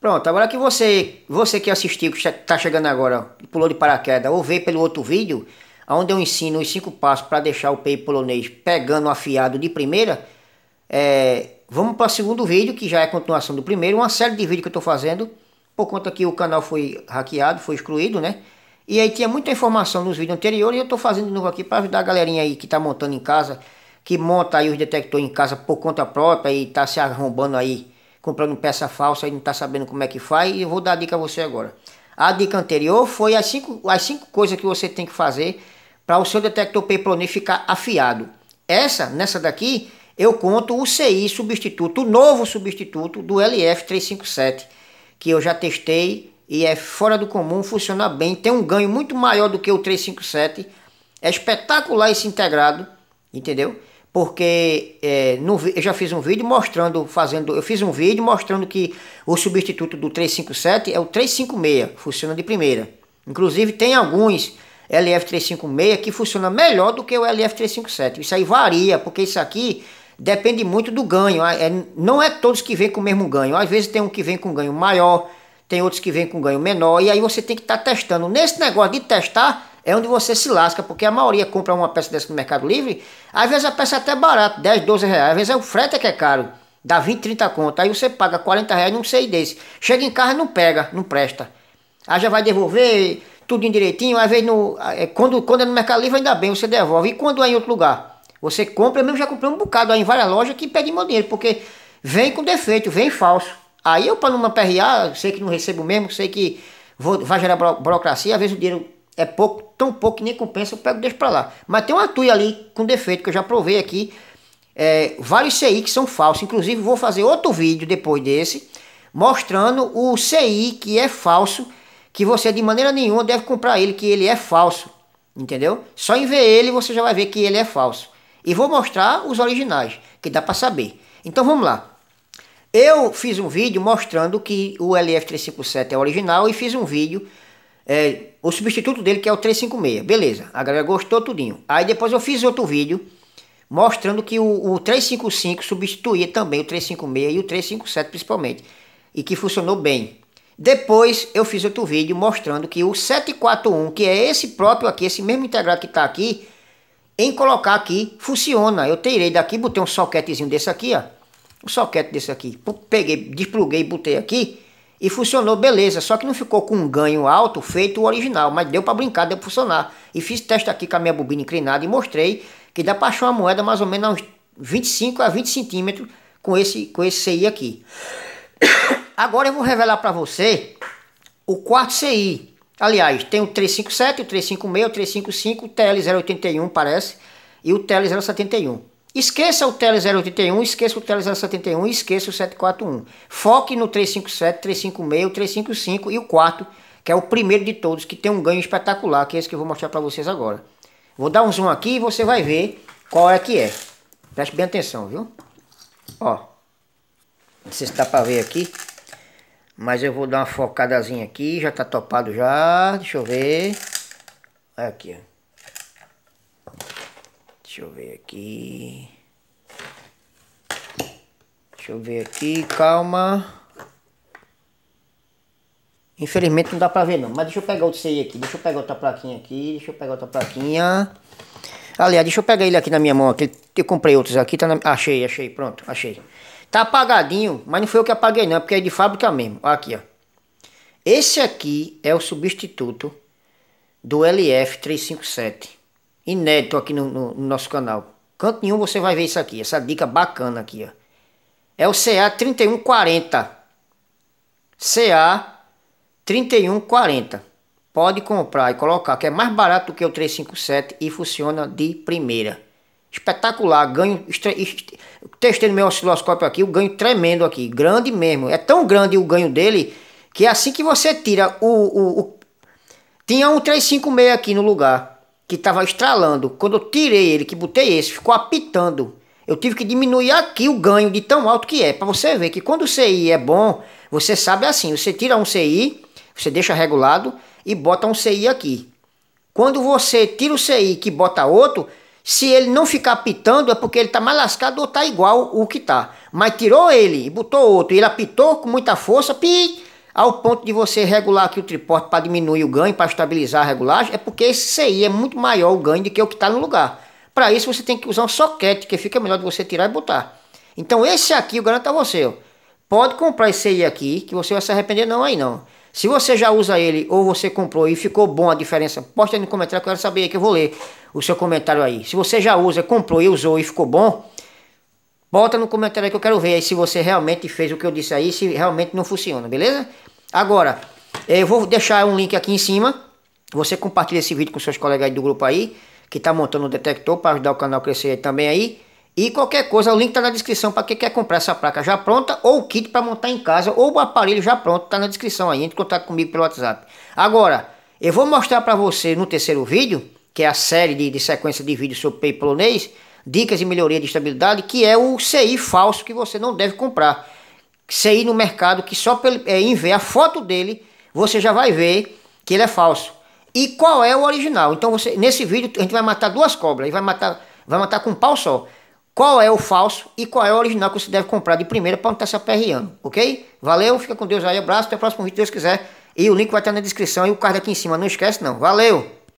Pronto, agora que você, você que assistiu, que está chegando agora, pulou de paraquedas, ou veio pelo outro vídeo, onde eu ensino os cinco passos para deixar o pei polonês pegando afiado de primeira, é, vamos para o segundo vídeo, que já é continuação do primeiro, uma série de vídeos que eu estou fazendo, por conta que o canal foi hackeado, foi excluído, né? E aí tinha muita informação nos vídeos anteriores, e eu estou fazendo de novo aqui para ajudar a galerinha aí que está montando em casa, que monta aí os detectores em casa por conta própria e está se arrombando aí comprando peça falsa e não está sabendo como é que faz, e eu vou dar a dica a você agora. A dica anterior foi as cinco, as cinco coisas que você tem que fazer para o seu detector Peploni ficar afiado. Essa, nessa daqui, eu conto o CI substituto, o novo substituto do LF357, que eu já testei e é fora do comum, funciona bem, tem um ganho muito maior do que o 357, é espetacular esse integrado, entendeu? porque é, no, eu já fiz um vídeo mostrando, fazendo, eu fiz um vídeo mostrando que o substituto do 357 é o 356, funciona de primeira. Inclusive tem alguns LF356 que funciona melhor do que o LF357. Isso aí varia, porque isso aqui depende muito do ganho. É, não é todos que vêm com o mesmo ganho. Às vezes tem um que vem com ganho maior, tem outros que vêm com ganho menor, e aí você tem que estar tá testando. Nesse negócio de testar, é onde você se lasca, porque a maioria compra uma peça dessa no Mercado Livre, às vezes a peça é até barata, 10, 12 reais, às vezes é o frete é que é caro, dá 20, 30 conto, aí você paga 40 reais num sei desse. Chega em casa não pega, não presta. Aí já vai devolver tudo direitinho, às vezes no, é, quando, quando é no Mercado Livre ainda bem, você devolve. E quando é em outro lugar? Você compra, eu mesmo já comprei um bocado aí em várias lojas que pedem meu dinheiro, porque vem com defeito, vem falso. Aí eu para não PRA, sei que não recebo mesmo, sei que vou, vai gerar burocracia, às vezes o dinheiro é pouco, tão pouco que nem compensa, eu pego e deixo pra lá. Mas tem uma Tui ali com defeito que eu já provei aqui. É, vários CI que são falsos. Inclusive, vou fazer outro vídeo depois desse, mostrando o CI que é falso, que você de maneira nenhuma deve comprar ele, que ele é falso. Entendeu? Só em ver ele você já vai ver que ele é falso. E vou mostrar os originais, que dá para saber. Então vamos lá. Eu fiz um vídeo mostrando que o LF357 é original e fiz um vídeo é, o substituto dele, que é o 356. Beleza, a galera gostou tudinho. Aí depois eu fiz outro vídeo mostrando que o, o 355 substituía também o 356 e o 357 principalmente. E que funcionou bem. Depois eu fiz outro vídeo mostrando que o 741, que é esse próprio aqui, esse mesmo integrado que está aqui, em colocar aqui, funciona. Eu tirei daqui, botei um soquetezinho desse aqui, ó. Um soquete desse aqui. Peguei, despluguei e botei aqui e funcionou beleza, só que não ficou com um ganho alto feito o original, mas deu para brincar, deu para funcionar. E fiz teste aqui com a minha bobina inclinada e mostrei que dá para achar uma moeda mais ou menos a uns 25 a 20 centímetros com esse, com esse CI aqui. Agora eu vou revelar para você o quarto CI. Aliás, tem o 357, o 356, o 355, o TL081 parece, e o TL071. Esqueça o Tele 081, esqueça o Tele 071, esqueça o 741. Foque no 357, 356, 355 e o quarto, que é o primeiro de todos, que tem um ganho espetacular, que é esse que eu vou mostrar para vocês agora. Vou dar um zoom aqui e você vai ver qual é que é. Preste bem atenção, viu? Ó, não sei se dá para ver aqui, mas eu vou dar uma focadazinha aqui, já tá topado já, deixa eu ver. Aqui, ó. Deixa eu ver aqui. Deixa eu ver aqui, calma. Infelizmente não dá pra ver não, mas deixa eu pegar outro CI aqui, deixa eu pegar outra plaquinha aqui, deixa eu pegar outra plaquinha. Aliás, deixa eu pegar ele aqui na minha mão, aqui. eu comprei outros aqui, tá na... achei, achei, pronto, achei. Tá apagadinho, mas não foi eu que apaguei não, é porque é de fábrica mesmo, aqui ó. Esse aqui é o substituto do LF357 inédito aqui no, no, no nosso canal. Canto nenhum você vai ver isso aqui, essa dica bacana aqui, ó. É o CA 3140. CA 3140. Pode comprar e colocar, que é mais barato do que o 357 e funciona de primeira. Espetacular, ganho. Testei no meu osciloscópio aqui, o ganho tremendo aqui, grande mesmo. É tão grande o ganho dele que é assim que você tira o. o, o tinha um 356 aqui no lugar que estava estralando, quando eu tirei ele, que botei esse, ficou apitando. Eu tive que diminuir aqui o ganho de tão alto que é, para você ver que quando o CI é bom, você sabe assim, você tira um CI, você deixa regulado e bota um CI aqui. Quando você tira o CI que bota outro, se ele não ficar apitando é porque ele está mais lascado ou está igual o que está. Mas tirou ele e botou outro, e ele apitou com muita força, pi, ao ponto de você regular aqui o triporte para diminuir o ganho, para estabilizar a regulagem, é porque esse CI é muito maior o ganho do que o que está no lugar. Para isso você tem que usar um soquete, que fica melhor de você tirar e botar. Então esse aqui eu garanto a você, ó. pode comprar esse CI aqui, que você vai se arrepender não aí não. Se você já usa ele ou você comprou e ficou bom a diferença, posta aí no comentário que eu quero saber que eu vou ler o seu comentário aí. Se você já usa, comprou e usou e ficou bom, Bota no comentário aí que eu quero ver aí se você realmente fez o que eu disse aí, se realmente não funciona, beleza? Agora, eu vou deixar um link aqui em cima. Você compartilha esse vídeo com seus colegas aí do grupo aí, que tá montando o um detector para ajudar o canal a crescer aí também aí. E qualquer coisa, o link tá na descrição para quem quer comprar essa placa já pronta, ou o kit para montar em casa, ou o aparelho já pronto, tá na descrição aí. Entre em contato comigo pelo WhatsApp. Agora, eu vou mostrar para você no terceiro vídeo, que é a série de, de sequência de vídeos sobre polonês, dicas de melhoria de estabilidade, que é o CI falso que você não deve comprar. CI no mercado que só é, em ver a foto dele, você já vai ver que ele é falso. E qual é o original? Então você nesse vídeo a gente vai matar duas cobras e vai matar vai matar com um pau só. Qual é o falso e qual é o original que você deve comprar de primeira para não estar tá se aperreando, ok? Valeu, fica com Deus aí, abraço, até o próximo vídeo se Deus quiser. E o link vai estar na descrição e o card aqui em cima, não esquece não. Valeu!